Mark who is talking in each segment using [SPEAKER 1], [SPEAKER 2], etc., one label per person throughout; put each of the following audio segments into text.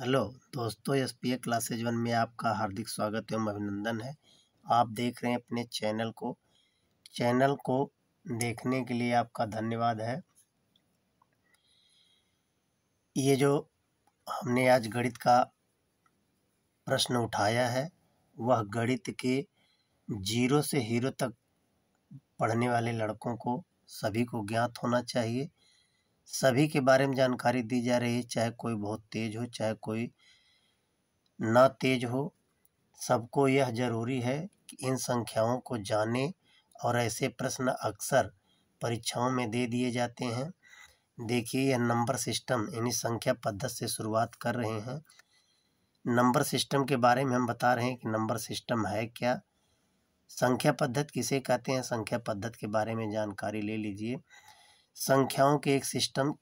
[SPEAKER 1] hello दोस्तों S P A classes one में आपका हार्दिक स्वागत एवं अभिनंदन है आप देख रहे हैं अपने चैनल को चैनल को देखने के लिए आपका धन्यवाद है ये जो हमने आज गणित का प्रश्न उठाया है वह गणित के जीरो से हीरो तक पढ़ने वाले लड़कों को सभी को ज्ञात होना चाहिए सभी के बारे में जानकारी दी जा रही है चाहे कोई बहुत तेज हो चाहे कोई ना तेज हो सबको यह जरूरी है कि इन संख्याओं को जाने और ऐसे प्रश्न अक्सर परीक्षाओं में दे दिए जाते हैं देखिए यह नंबर सिस्टम यानी संख्या पद्धति से शुरुआत कर रहे हैं नंबर सिस्टम के बारे में हम बता रहे हैं कि नंबर सिस्टम है क्या संख्या पद्धति किसे कहते हैं संख्या पद्धति के बारे में जानकारी ले लीजिए संख्याओं के एक सिस्टम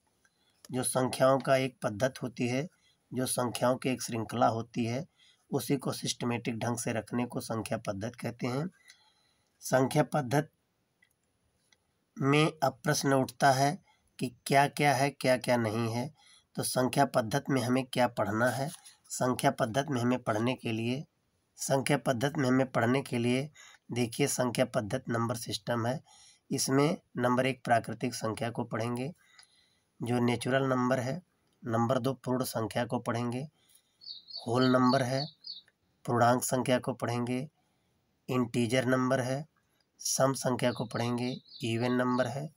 [SPEAKER 1] जो संख्याओं का एक पद्धत होती है जो संख्याओं की एक श्रृंखला होती है उसी को सिस्टमेटिक ढंग से रखने को संख्या पद्धत कहते हैं संख्या पद्धत में अब प्रश्न उठता है कि क्या क्या है क्या क्या नहीं है तो संख्या पद्धत में हमें क्या पढ़ना है संख्या पद्धत में हमें पढ़ने के लिए संख्या पद्धत में हमें पढ़ने के लिए देखिए संख्या पद्धत नंबर सिस्टम है इसमें नंबर एक प्राकृतिक संख्या को पढ़ेंगे जो नेचुरल नंबर है नंबर दो पूर्ण संख्या को पढ़ेंगे होल नंबर है पूर्णांक संख्या को पढ़ेंगे इंटीजर नंबर है सम संख्या को पढ़ेंगे इवेन नंबर है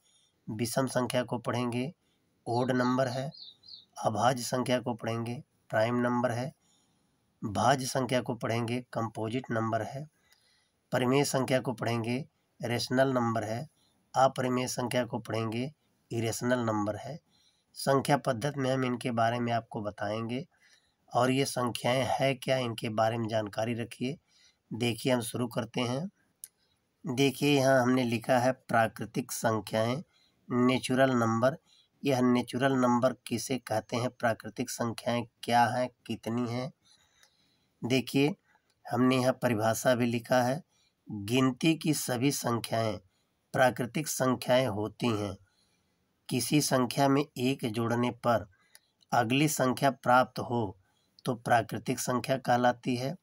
[SPEAKER 1] विषम संख्या को पढ़ेंगे ओड नंबर है अभाज्य संख्या को पढ़ेंगे प्राइम नंबर है भाज्य संख्या को पढ़ेंगे कंपोजिट नंबर है परिमेय संख्या को पढ़ेंगे रेशनल नंबर है अपरिमेय संख्या को पढ़ेंगे इरेशनल नंबर है संख्या पद्धति में हम इनके बारे में आपको बताएंगे और ये संख्याएं है क्या इनके बारे में जानकारी रखिए देखिए हम शुरू करते हैं देखिए यहाँ हमने लिखा है प्राकृतिक संख्याएं नेचुरल नंबर यह नेचुरल नंबर किसे कहते हैं प्राकृतिक संख्याएं क्या हैं कितनी हैं देखिए हमने यहाँ परिभाषा भी लिखा है गिनती की सभी संख्याएं प्राकृतिक संख्याएं होती हैं किसी संख्या में एक जोड़ने पर अगली संख्या प्राप्त हो तो प्राकृतिक संख्या कहलाती है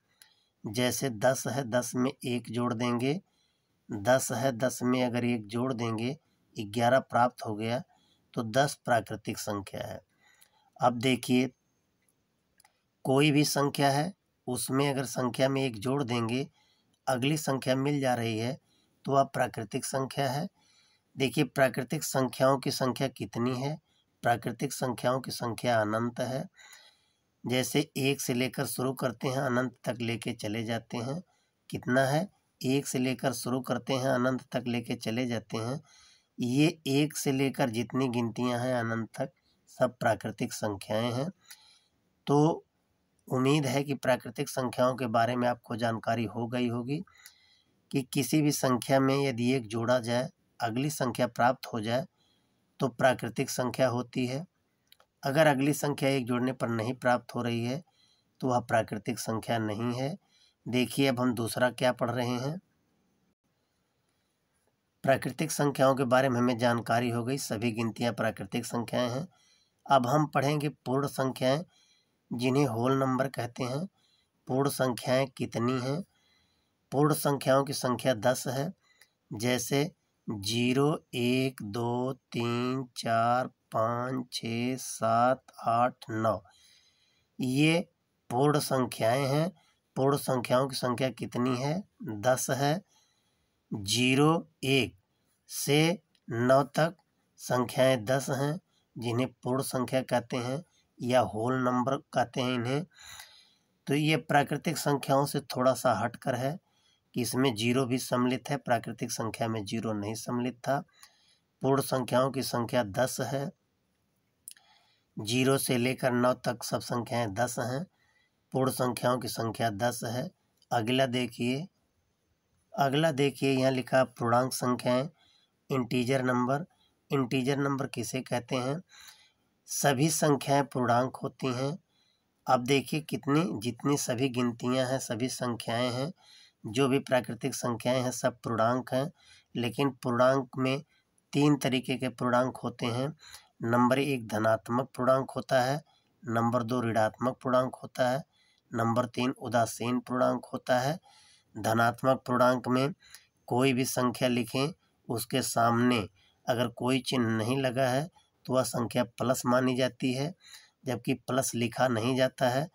[SPEAKER 1] जैसे दस है दस में एक जोड़ देंगे दस है दस में अगर एक जोड़ देंगे ग्यारह प्राप्त हो गया तो दस प्राकृतिक संख्या है अब देखिए कोई भी संख्या है उसमें अगर संख्या में एक जोड़ देंगे अगली संख्या मिल जा रही है तो वह प्राकृतिक संख्या है देखिए प्राकृतिक संख्याओं की संख्या कितनी है प्राकृतिक संख्याओं की संख्या अनंत है जैसे एक से लेकर शुरू करते हैं अनंत तक लेके चले जाते हैं कितना है एक से लेकर शुरू करते हैं अनंत तक लेके चले जाते हैं ये एक से लेकर जितनी गिनतियां हैं अनंत तक सब प्राकृतिक संख्याएं हैं तो उम्मीद है कि प्राकृतिक संख्याओं के बारे में आपको जानकारी हो गई होगी कि किसी भी संख्या में यदि एक जोड़ा जाए अगली संख्या प्राप्त हो जाए तो प्राकृतिक संख्या होती है अगर अगली संख्या एक जोड़ने पर नहीं प्राप्त हो रही है तो वह प्राकृतिक संख्या नहीं है देखिए अब हम दूसरा क्या पढ़ रहे हैं प्राकृतिक संख्याओं के बारे में हमें जानकारी हो गई सभी गिनतियाँ प्राकृतिक संख्याएँ हैं अब हम पढ़ेंगे पूर्ण संख्याएँ जिन्हें होल नंबर कहते हैं पूर्ण संख्याएँ कितनी हैं पूर्ण संख्याओं की संख्या दस है जैसे जीरो एक दो तीन चार पाँच छ सात आठ नौ ये पूर्ण संख्याएं हैं पूर्ण संख्याओं की संख्या कितनी है दस है जीरो एक से नौ तक संख्याएं दस हैं जिन्हें पूर्ण संख्या कहते हैं या होल नंबर कहते हैं इन्हें तो ये प्राकृतिक संख्याओं से थोड़ा सा हटकर है कि इसमें जीरो भी सम्मिलित है प्राकृतिक संख्या में जीरो नहीं सम्मिलित था पूर्ण संख्याओं की संख्या दस है जीरो से लेकर नौ तक सब संख्याएं दस हैं पूर्ण संख्याओं की संख्या दस है अगला देखिए अगला देखिए यहाँ लिखा पूर्णांक संख्याएं इंटीजर नंबर इंटीजर नंबर किसे कहते हैं सभी संख्याएं पूर्णांक होती हैं अब देखिए कितनी जितनी सभी गिनतियां हैं सभी संख्याएं हैं जो भी प्राकृतिक संख्याएं हैं सब पूर्णांक हैं लेकिन पूर्णांक में तीन तरीके के पूर्णांक होते हैं नंबर एक धनात्मक पूर्णांक होता है नंबर दो ऋणात्मक पूर्णांक होता है नंबर तीन उदासीन पूर्णांक होता है धनात्मक पूर्णांक में कोई भी संख्या लिखें उसके सामने अगर कोई चिन्ह नहीं लगा है तो वह संख्या प्लस मानी जाती है जबकि प्लस लिखा नहीं जाता है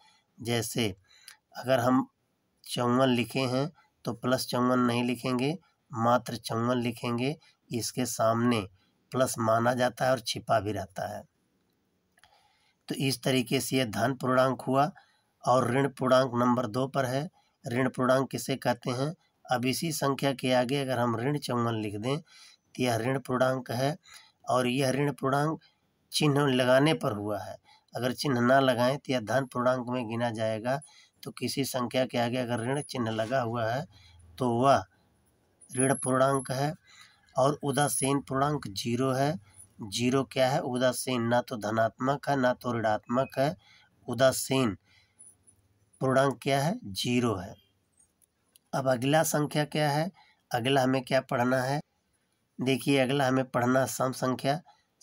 [SPEAKER 1] जैसे अगर हम चौवन लिखे हैं तो प्लस चौवन नहीं लिखेंगे मात्र चौवन लिखेंगे इसके सामने प्लस माना जाता है और छिपा भी रहता है तो इस तरीके से यह धन पूर्णांक हुआ और ऋण पूर्णांक नंबर दो पर है ऋण पूर्णांक किसे कहते हैं अब इसी संख्या के आगे अगर हम ऋण चौवन लिख दें तो यह ऋण पूर्णांक है और यह ऋण पूर्णांक चिन्ह लगाने पर हुआ है अगर चिन्ह ना लगाएं तो यह धन पूर्णांक में गिना जाएगा तो किसी संख्या के आगे अगर ऋण चिन्ह लगा हुआ है तो वह ऋण पूर्णांक है और उदासीन पूर्णांक जीरो है जीरो क्या है उदासीन ना तो धनात्मक है ना तो ऋणात्मक है उदासीन पूर्णांक क्या है जीरो है अब अगला संख्या क्या है अगला हमें क्या पढ़ना है देखिए अगला हमें पढ़ना सम संख्या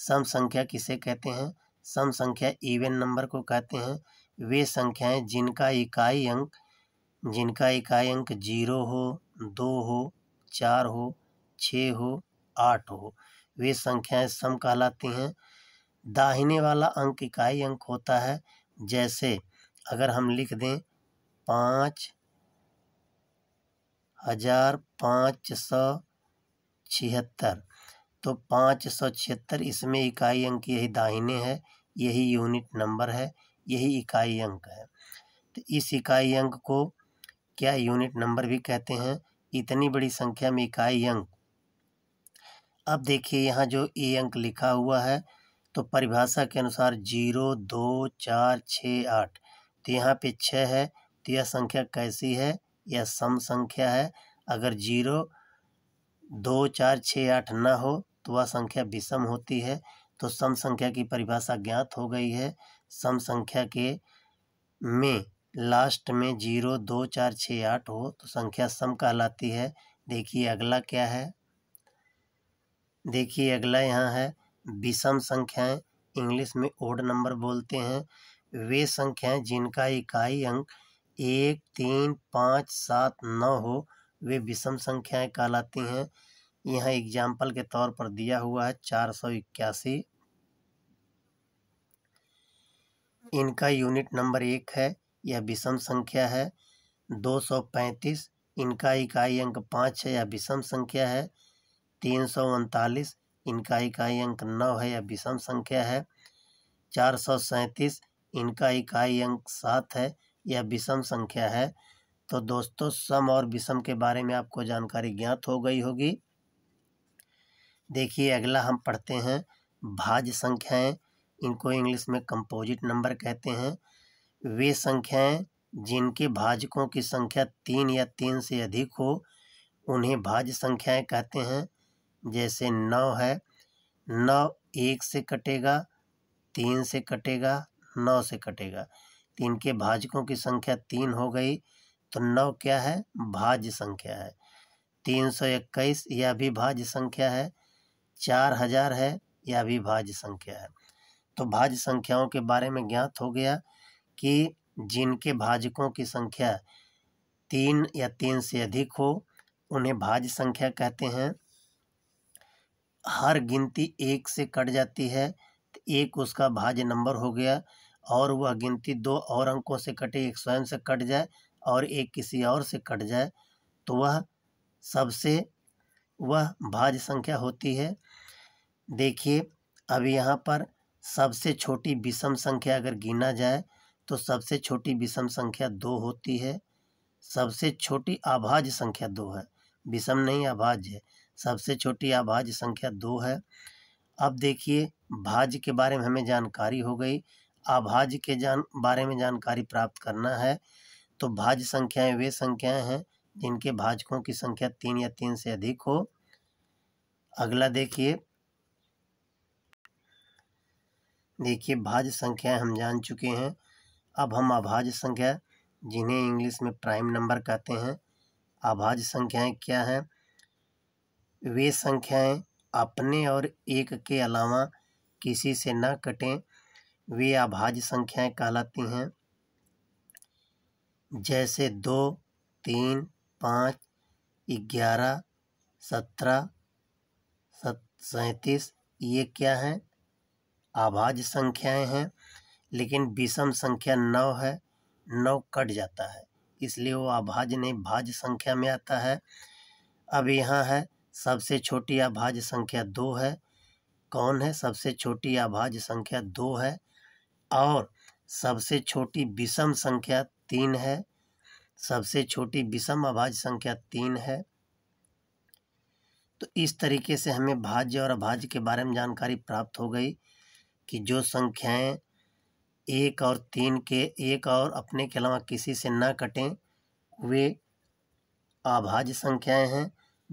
[SPEAKER 1] सम संख्या किसे कहते हैं सम संख्या इवेन नंबर को कहते हैं वे संख्याएं जिनका इकाई अंक जिनका इकाई अंक जीरो हो दो हो चार हो छ हो आठ हो वे संख्याएं सम कहलाती हैं दाहिने वाला अंक इकाई अंक होता है जैसे अगर हम लिख दें पाँच हजार पाँच सौ छिहत्तर तो पाँच सौ छिहत्तर इसमें इकाई अंक यही दाहिने है यही यूनिट नंबर है यही इकाई अंक है तो इस इकाई अंक को क्या यूनिट नंबर भी कहते हैं इतनी बड़ी संख्या में इकाई अंक अब देखिए यहाँ जो ए अंक लिखा हुआ है तो परिभाषा के अनुसार जीरो दो चार छ आठ तो यहाँ पे छः है तो यह संख्या कैसी है यह सम संख्या है अगर जीरो दो चार छ आठ ना हो तो वह संख्या विषम होती है तो सम संख्या की परिभाषा ज्ञात हो गई है सम संख्या के में लास्ट में जीरो दो चार छः आठ हो तो संख्या सम कहलाती है देखिए अगला क्या है देखिए अगला यहाँ है विषम संख्याएं इंग्लिश में ओड नंबर बोलते हैं वे संख्याएं जिनका इकाई अंक एक तीन पाँच सात नौ हो वे विषम संख्याएं कहलाती हैं यहाँ एग्जाम्पल के तौर पर दिया हुआ है चार सौ इक्यासी इनका यूनिट नंबर एक है यह विषम संख्या है दो सौ पैंतीस इनका इकाई अंक पाँच है यह विषम संख्या है तीन सौ उनतालीस इनका इकाई अंक नौ है यह विषम संख्या है चार सौ सैंतीस इनका इकाई अंक सात है यह विषम संख्या है तो दोस्तों सम और विषम के बारे में आपको जानकारी ज्ञात हो गई होगी देखिए अगला हम पढ़ते हैं भाज्य संख्याएं इनको इंग्लिश में कंपोजिट नंबर कहते हैं वे संख्याएं जिनके भाजकों की संख्या तीन या तीन से अधिक हो उन्हें भाज्य संख्याएं कहते हैं जैसे नौ है नौ एक से कटेगा तीन से कटेगा नौ से कटेगा तीन तो के भाजकों की संख्या तीन हो गई तो नौ क्या है भाज्य संख्या है तीन सौ इक्कीस यह भी भाज्य संख्या है चार हजार है यह भी भाज्य संख्या है तो भाज संख्याओं के बारे में ज्ञात हो गया कि जिनके भाजकों की संख्या तीन या तीन से अधिक हो उन्हें भाज संख्या कहते हैं हर गिनती एक से कट जाती है तो एक उसका भाज नंबर हो गया और वह गिनती दो और अंकों से कटे एक स्वयं से कट जाए और एक किसी और से कट जाए तो वह सबसे वह भाज संख्या होती है देखिए अब यहाँ पर सबसे छोटी विषम संख्या अगर गिना जाए तो सबसे छोटी विषम संख्या दो होती है सबसे छोटी अभाज्य संख्या दो है विषम नहीं अभाज्य है सबसे छोटी अभाज्य संख्या दो है अब देखिए भाज्य के बारे में हमें जानकारी हो गई अभाज्य के जान बारे में जानकारी प्राप्त करना है तो भाज्य संख्याएं वे संख्याएं हैं जिनके भाजकों की संख्या तीन या तीन से अधिक हो अगला देखिए देखिए भाज्य संख्याएं हम जान चुके हैं अब हम अभाज्य संख्या जिन्हें इंग्लिश में प्राइम नंबर कहते हैं अभाज्य संख्याएं क्या हैं वे संख्याएं अपने और एक के अलावा किसी से ना कटें वे अभाज्य संख्याएं कहलाती हैं जैसे दो तीन पाँच ग्यारह सत्रह सत सैंतीस ये क्या हैं आभाज संख्याएं हैं लेकिन विषम संख्या नौ है नौ कट जाता है इसलिए वो आभाज नहीं भाज संख्या में आता है अब यहाँ है सबसे छोटी आभाज संख्या दो है कौन है सबसे छोटी आभाज संख्या दो है और सबसे छोटी विषम संख्या तीन है सबसे छोटी विषम आभाज संख्या तीन है तो इस तरीके से हमें भाज्य और अभाज्य के बारे में जानकारी प्राप्त हो गई कि जो संख्याएं एक और तीन के एक और अपने के अलावा किसी से ना कटें वे आभाज्य संख्याएं हैं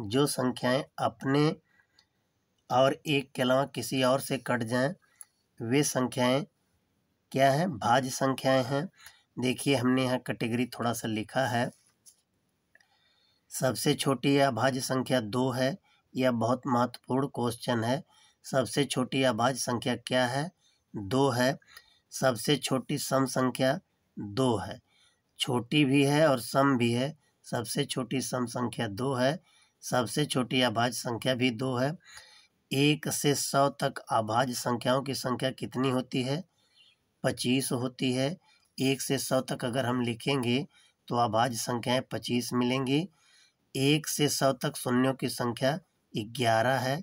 [SPEAKER 1] जो संख्याएं अपने और एक के अलावा किसी और से कट जाएं वे संख्याएं क्या हैं भाज्य संख्याएं हैं देखिए हमने यहाँ कैटेगरी थोड़ा सा लिखा है सबसे छोटी अभाज्य संख्या दो है यह बहुत महत्वपूर्ण क्वेश्चन है सबसे छोटी अभाज्य संख्या क्या है दो है सबसे छोटी सम संख्या दो है छोटी भी है और सम भी है सबसे छोटी सम संख्या दो है सबसे छोटी अभाज्य संख्या भी दो है एक से सौ तक अभाज्य संख्याओं की संख्या कितनी होती है पच्चीस होती है एक से सौ तक अगर हम लिखेंगे तो अभाज्य संख्याएं पच्चीस मिलेंगी एक से सौ तक शून्यों की संख्या ग्यारह है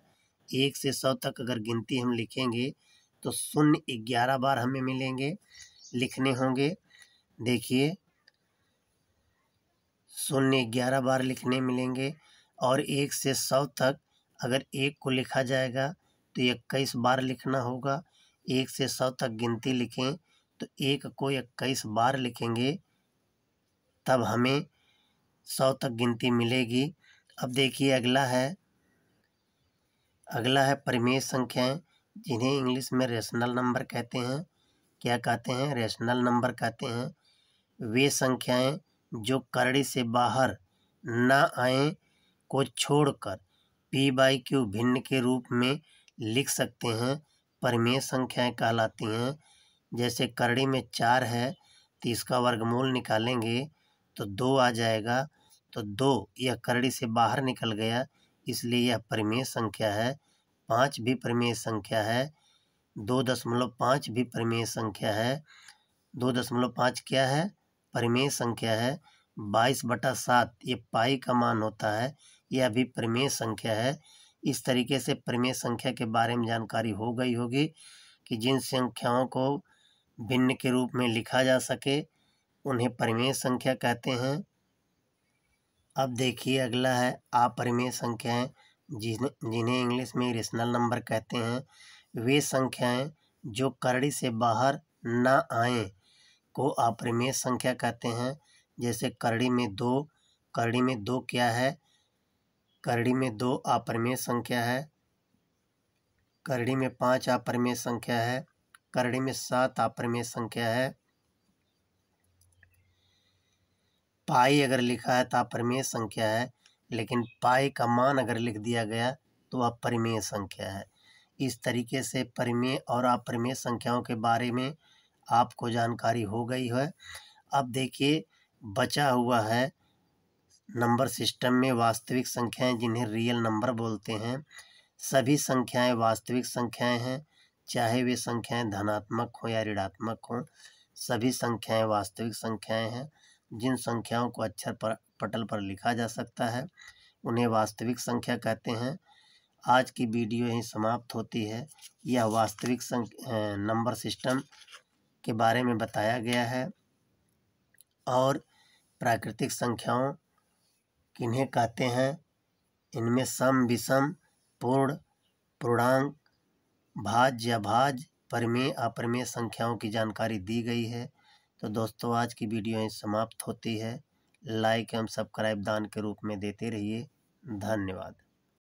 [SPEAKER 1] एक से सौ तक अगर गिनती हम लिखेंगे तो शून्य ग्यारह बार हमें मिलेंगे लिखने होंगे देखिए शून्य ग्यारह बार लिखने मिलेंगे और एक से सौ तक अगर एक को लिखा जाएगा तो इक्कीस बार लिखना होगा एक से सौ तक गिनती लिखें तो एक को इक्कीस बार लिखेंगे तब हमें सौ तक गिनती मिलेगी अब देखिए अगला है अगला है परिमेय संख्याएं जिन्हें इंग्लिश में रेशनल नंबर कहते हैं क्या कहते हैं रेशनल नंबर कहते हैं वे संख्याएं जो करड़ी से बाहर ना आए को छोड़कर पी बाई क्यू भिन्न के रूप में लिख सकते हैं परिमेय संख्याएं कहलाती हैं जैसे करड़ी में चार है तो इसका वर्गमूल निकालेंगे तो दो आ जाएगा तो दो यह करड़ी से बाहर निकल गया इसलिए यह परिमेय संख्या है पाँच भी परिमेय संख्या है दो दशमलव पाँच भी परिमेय संख्या है दो दशमलव पाँच क्या है परिमेय संख्या है बाईस बटा सात ये पाई का मान होता है यह भी परिमेय संख्या है इस तरीके से परिमेय संख्या के बारे में जानकारी हो गई होगी कि जिन संख्याओं को भिन्न के रूप में लिखा जा सके उन्हें परिमेय संख्या कहते हैं अब देखिए अगला है अपरिमेय संख्याएं जिन्हें जिन्हें इंग्लिश में रेशनल नंबर कहते हैं वे संख्याएं जो करड़ी से बाहर ना आए को अपरिमेय संख्या कहते हैं जैसे करड़ी में दो करड़ी में दो क्या है करड़ी में दो अपरिमेय संख्या है करड़ी में पाँच अपरिमेय संख्या है करड़ी में सात अपरिमेय संख्या है पाई अगर लिखा है तो अपरिमेय संख्या है लेकिन पाई का मान अगर लिख दिया गया तो अपरिमेय संख्या है इस तरीके से परिमेय और अपरिमेय संख्याओं के बारे में आपको जानकारी हो गई है अब देखिए बचा हुआ है नंबर सिस्टम में वास्तविक संख्याएं जिन्हें रियल नंबर बोलते हैं सभी संख्याएं वास्तविक संख्याएं हैं चाहे वे संख्याएं धनात्मक हों या ऋणात्मक हों सभी संख्याएं वास्तविक संख्याएं हैं जिन संख्याओं को अक्षर पर पटल पर लिखा जा सकता है उन्हें वास्तविक संख्या कहते हैं आज की वीडियो यहीं समाप्त होती है यह वास्तविक नंबर सिस्टम के बारे में बताया गया है और प्राकृतिक संख्याओं किन्हें कहते हैं इनमें सम विषम पूर्ण पूर्णांक भाज्य भाज परिमेय अपरमेय संख्याओं की जानकारी दी गई है तो दोस्तों आज की वीडियो ये समाप्त होती है लाइक एवं सब्सक्राइब दान के रूप में देते रहिए धन्यवाद